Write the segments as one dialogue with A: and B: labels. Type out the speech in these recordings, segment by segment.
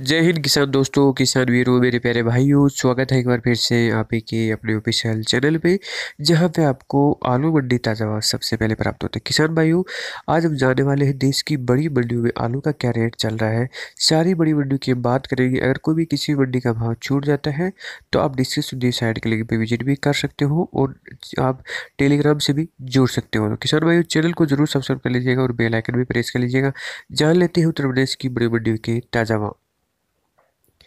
A: जय हिंद किसान दोस्तों किसान वीरों मेरे प्यारे भाइयों स्वागत है एक बार फिर से आप ही के अपने ऑफिशियल चैनल पे जहाँ पे आपको आलू मंडी ताज़ा भाव सबसे पहले प्राप्त होते हैं किसान भाइयों आज हम जाने वाले हैं देश की बड़ी मंडियों में आलू का क्या रेट चल रहा है सारी बड़ी मंडियों की बात करेंगे अगर कोई भी किसी मंडी का भाव छूट जाता है तो आप डिस्क्रिप्शन साइड के लिंक पर विजिट भी कर सकते हो और आप टेलीग्राम से भी जुड़ सकते हो किसान भाइयों चैनल को जरूर सब्सक्राइब कर लीजिएगा और बेलाइकन भी प्रेस कर लीजिएगा जान लेते हैं उत्तर प्रदेश की बड़ी मंडियों के ताज़ा भाव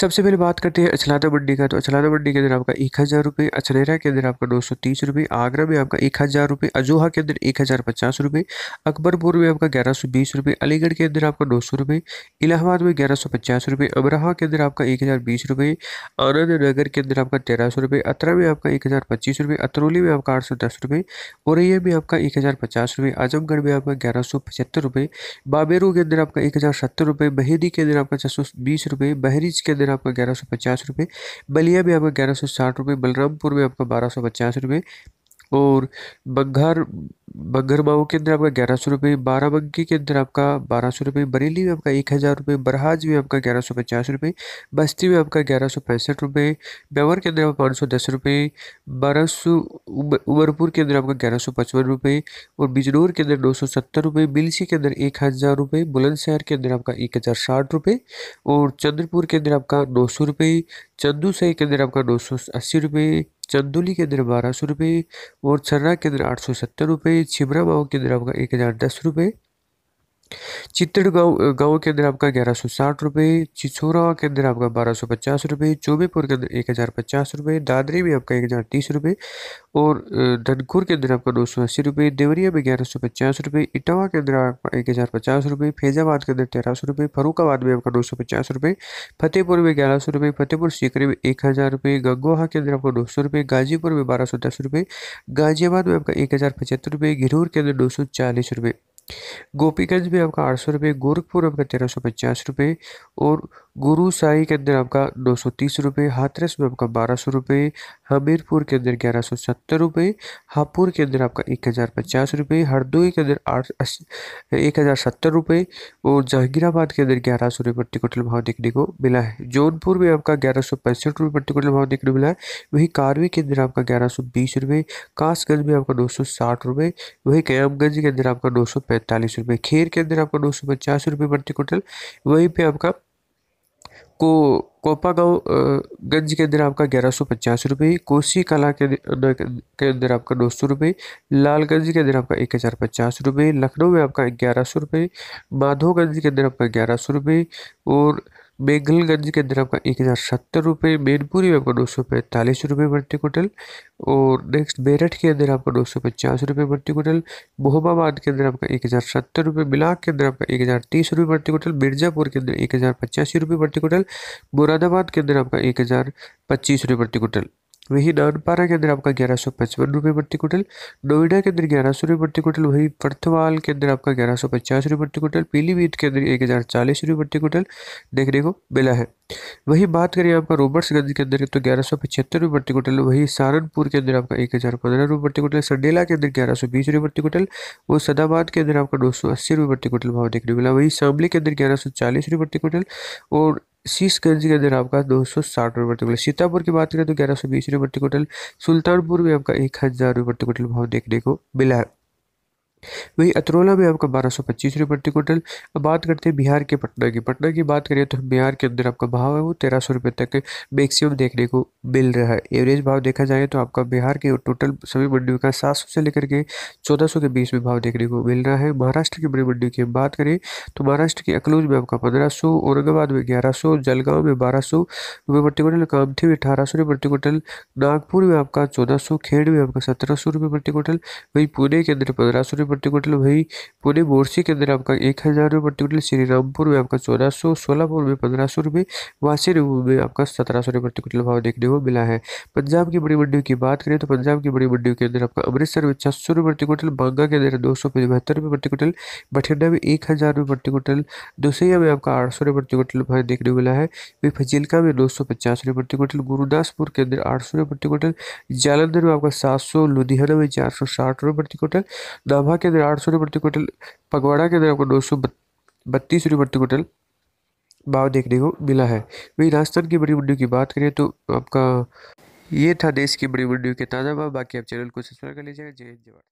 A: सबसे पहले बात करते हैं अछलाता मंडी का तो अछलाता मंडी के अंदर आपका एक हज़ार रुपये अछलेरा के अंदर आपका दो सौ तीस रुपये आगरा में आपका एक हज़ार रुपये अजोहा के अंदर एक हज़ार पचास रुपये अकबरपुर में आपका ग्यारह सौ बीस रुपये अलीगढ़ के अंदर आपका दो सौ रुपये इलाहाबाद में ग्यारह सौ पचास रुपये अमराहा के अंदर आपका एक हज़ार बीस रुपये आनंद नगर के अंदर आपका तेरह सौ रुपये अतरा में आपका एक हज़ार पच्चीस रुपये अतरौली में आपका आठ सौ दस रुपये औरैया में आपका एक हज़ार पचास रुपये आजमगढ़ में आपका ग्यारह सौ पचहत्तर रुपये बाबेरू के अंदर आपका एक हज़ार सत्तर रुपये बहेदी के अंदर आपका छः सौ बीस रुपये बहरीच के अंदर ग्वालियर आपका ग्यारह सौ पचास रुपये बलिया भी आपका ग्यारह सौ साठ रुपये बलरामपुर भी आपका बारह सौ पचास रुपये और बंघार बंगर माऊ के अंदर आपका ग्यारह सौ रुपये बाराबंकी के अंदर आपका बारह सौ रुपये बरेली में आपका एक हज़ार रुपये बरहाज में आपका ग्यारह सौ पचास रुपये बस्ती में आपका ग्यारह सौ पैंसठ रुपये बेवर के अंदर आपका पाँच सौ दस रुपये बारह सौ उमरपुर के अंदर आपका ग्यारह सौ पचपन रुपये और बिजनौर के अंदर नौ सौ सत्तर रुपये बिलसी के अंदर एक हज़ार रुपये बुलंदशहर के अंदर आपका एक हज़ार साठ रुपये और चंद्रपुर के अंदर आपका नौ सौ रुपये चंदू के अंदर आपका नौ सौ अस्सी रुपये चंदोली के अंदर बारह सौ रुपये और छर्रा के अंदर आठ सौ सत्तर रुपये छिबरा माओ के अंदर आपका एक हज़ार दस रुपये चित्तड़ गाँव गाँव के अंदर आपका ग्यारह सौ साठ रुपये छिछोरा के अंदर आपका बारह सौ पचास रुपये चौबेपुर के अंदर एक हज़ार पचास रुपये दादरी में आपका एक हज़ार तीस रुपये और धनखुर के अंदर आपका दो सौ अस्सी रुपये देवरिया में ग्यारह सौ पचास रुपये इटावा के अंदर आपका एक हज़ार पचास रुपये फैजाबाद के अंदर तेरह सौ रुपये फरुखाबाद में आपका दो सौ पचास रुपये फतेहपुर में ग्यारह सौ रुपये फतेहपुर सीकरी में एक हज़ार रुपये गंगोहा के अंदर आपका दो सौ रुपये गाजीपुर में बारह सौ दस रुपये गाजियाबाद में आपका एक हज़ार पचहत्तर रुपये गिरूर के अंदर दो सौ चालीस रुपये गोपीगंज में आपका आठ सौ रुपये गोरखपुर आपका तेरह सौ पचास रुपये और गुरु साई के अंदर आपका नौ सौ तीस रुपये हाथरस में आपका बारह सौ रुपये हमीरपुर के अंदर ग्यारह सौ सत्तर रुपये हापुर के अंदर आपका एक हज़ार पचास रुपये हरदोई के अंदर आठ अस्सी एक हज़ार सत्तर रुपये और जहांगीराबाद के अंदर ग्यारह सौ रुपये प्रति क्विंटल भाव देखने को मिला है जौनपुर में आपका ग्यारह सौ पैंसठ रुपये प्रति क्विंटल भाव देखने को मिला है वहीं कारवी के अंदर आपका ग्यारह सौ बीस रुपये कासगंज में आपका दो सौ साठ रुपये वहीं कयामगंज के अंदर आपका दो सौ पैंतालीस रुपये खेर के अंदर आपका दो सौ पचास रुपये प्रति क्विंटल वहीं पर आपका को कोपागांव गंज के अंदर आपका ग्यारह सौ पचास रुपये कोसी कला के के अंदर आपका नौ सौ रुपये लालगंज के अंदर आपका एक हज़ार पचास रुपये लखनऊ में आपका ग्यारह सौ रुपये माधोगंज के अंदर आपका ग्यारह सौ रुपये और बेगलगंज के अंदर आपका एक हज़ार सत्तर रुपये मेनपुरी में आपका दो सौ पैंतालीस रुपये प्रति क्विंटल और नेक्स्ट मेरठ के अंदर आपका दो सौ पचास रुपये प्रति क्विंटल मोहम्माबाद के अंदर आपका एक हज़ार सत्तर रुपये बिलाक के अंदर आपका एक हज़ार तीस रुपये प्रति क्विंटल मिर्जापुर के अंदर एक हज़ार पचासी रुपये प्रति क्विंटल मुरादाबाद के अंदर आपका एक हज़ार पच्चीस रुपये प्रति क्विंटल वहीं नानपारा के अंदर आपका ग्यारह सौ पचपन रुपये प्रति कुटल नोएडा के अंदर ग्यारह सौ रुपये प्रति कुटल वही पर्थवाल के अंदर आपका ग्यारह सौ पचास रुपये प्रति कुटल पीलीभीत के अंदर एक हज़ार चालीस रुपये प्रति कुटल देखने को मिला है वही बात करें आपका रोबर्ट्सगंज के अंदर तो ग्यारह सौ पचहत्तर रुपये प्रति कुटल वही सहारनपुर के अंदर आपका एक हज़ार पंद्रह रुपये प्रति कुटल संडेला के अंदर ग्यारह सौ बीस रुपये प्रति कुटल वो सदाबाद के अंदर आपका दो सौ अस्सी रुपये प्रति कुटल भाव देखने को मिला वहीं शामली के अंदर ग्यारह सौ चालीस रुपये प्रति कुटल और शीश के अंदर आपका दो सौ साठ रुपये प्रति क्विंटल सीतापुर की बात करें तो ग्यारह सौ बीस रुपये प्रति क्विंटल सुल्तानपुर में आपका एक हज़ार रुपये प्रति क्विंटल भाव देखने को मिला है वहीं अतरोला में आपका बारह सौ पच्चीस रुपये प्रति क्विंटल अब बात करते हैं बिहार के पटना की पटना की बात करें तो बिहार के अंदर आपका भाव है वो तेरह सौ रुपये तक मैक्सिमम देखने को मिल रहा है एवरेज भाव देखा जाए तो आपका बिहार के टोटल सभी मंडियों का सात सौ से लेकर के चौदह सौ के बीच में भाव देखने को मिल रहा है महाराष्ट्र की बड़ी मंडियों की बात करें तो महाराष्ट्र के अकलूज में आपका पंद्रह सौ औरंगाबाद में ग्यारह सौ जलगांव में बारह सौ रुपये प्रति क्विंटल कामठी में अठारह सौ रुपये प्रति क्विंटल नागपुर में आपका चौदह सौ खेड़ में आपका सत्रह सौ रुपये प्रति क्विंटल वहीं पुणे के अंदर पंद्रह सौ रुपये प्रति क्विंटल वही पूरे बोरसी के अंदर आपका एक हज़ार रुपये प्रति क्विंटल श्री रामपुर में आपका चौदह सौ सोलहपुर में पंद्रह सौ रुपये वासी में आपका सत्रह सौ रुपये प्रति क्विंटल भाव देखने को मिला है पंजाब की बड़ी मंडियों की बात करें तो पंजाब की बड़ी मंडियों के अंदर आपका अमृतसर में छह सौ रुपये प्रति क्विंटल बांगा के अंदर दो सौ पचहत्तर रुपये प्रति क्विंटल बठिंडा में एक हज़ार रुपये प्रति क्विंटल दुसैया में आपका आठ सौ रुपये प्रति क्विंटल भाव देखने को मिला है वही फजिलका में दो सौ पचास रुपये प्रति क्विंटल गुरुदासपुर के अंदर आठ सौ रुपये प्रति क्विंटल जालंधर में आपका सात सौ लुधियाना में चार सौ साठ रुपये प्रति क्विंटल नाभा के अंदर आठ सौ रुपये प्रति क्विंटल पगवाड़ा के अंदर आपको दो सौ बत्तीस रुपये प्रति क्विंटल भाव देखने को मिला है वही राजस्थान की बड़ी मंडियों की बात करें तो आपका ये था देश की बड़ी मंडियों के ताज़ा भाव बाकी आप चैनल को सब्सक्राइब कर लीजिएगा जय हिंद जवाहर